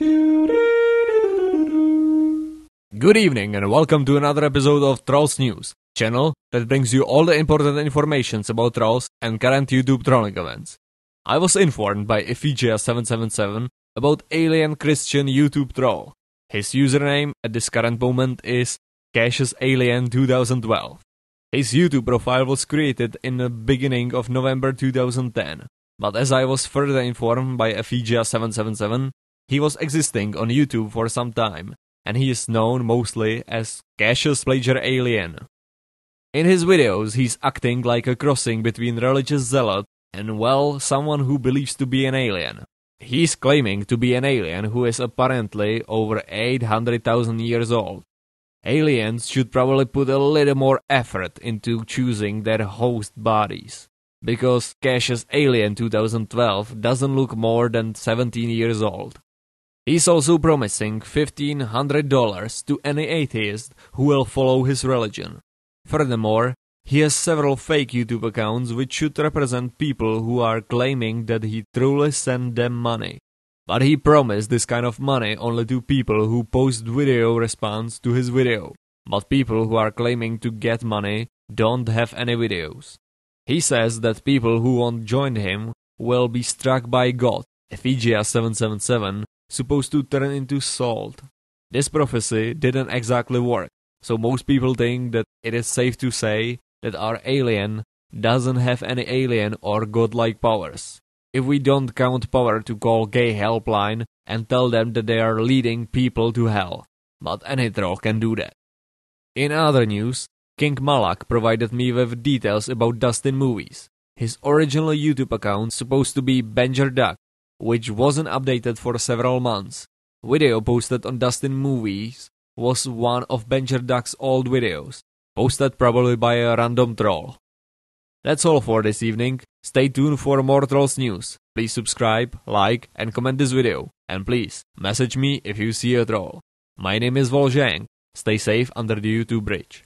Good evening and welcome to another episode of Trolls News, channel that brings you all the important informations about trolls and current YouTube trolling events. I was informed by Ephigia777 about Alien Christian YouTube troll. His username at this current moment is Cassius Alien 2012. His YouTube profile was created in the beginning of November 2010, but as I was further informed by Ephigia777, he was existing on YouTube for some time, and he is known mostly as Cassius Plagiar Alien. In his videos, he's acting like a crossing between religious zealot and, well, someone who believes to be an alien. He's claiming to be an alien who is apparently over 800,000 years old. Aliens should probably put a little more effort into choosing their host bodies. Because Cash's Alien 2012 doesn't look more than 17 years old. He is also promising fifteen hundred dollars to any atheist who will follow his religion. Furthermore, he has several fake YouTube accounts which should represent people who are claiming that he truly sent them money. But he promised this kind of money only to people who post video response to his video. But people who are claiming to get money don't have any videos. He says that people who won't join him will be struck by God, Ephesians 777, supposed to turn into salt. This prophecy didn't exactly work, so most people think that it is safe to say that our alien doesn't have any alien or godlike powers. If we don't count power to call gay helpline and tell them that they are leading people to hell. But any troll can do that. In other news, King Malak provided me with details about Dustin movies. His original YouTube account supposed to be Benjer Duck, which wasn't updated for several months. Video posted on Dustin Movies was one of Benjer Duck's old videos, posted probably by a random troll. That's all for this evening. Stay tuned for more Trolls news. Please subscribe, like, and comment this video. And please, message me if you see a troll. My name is Volzhang. Stay safe under the YouTube bridge.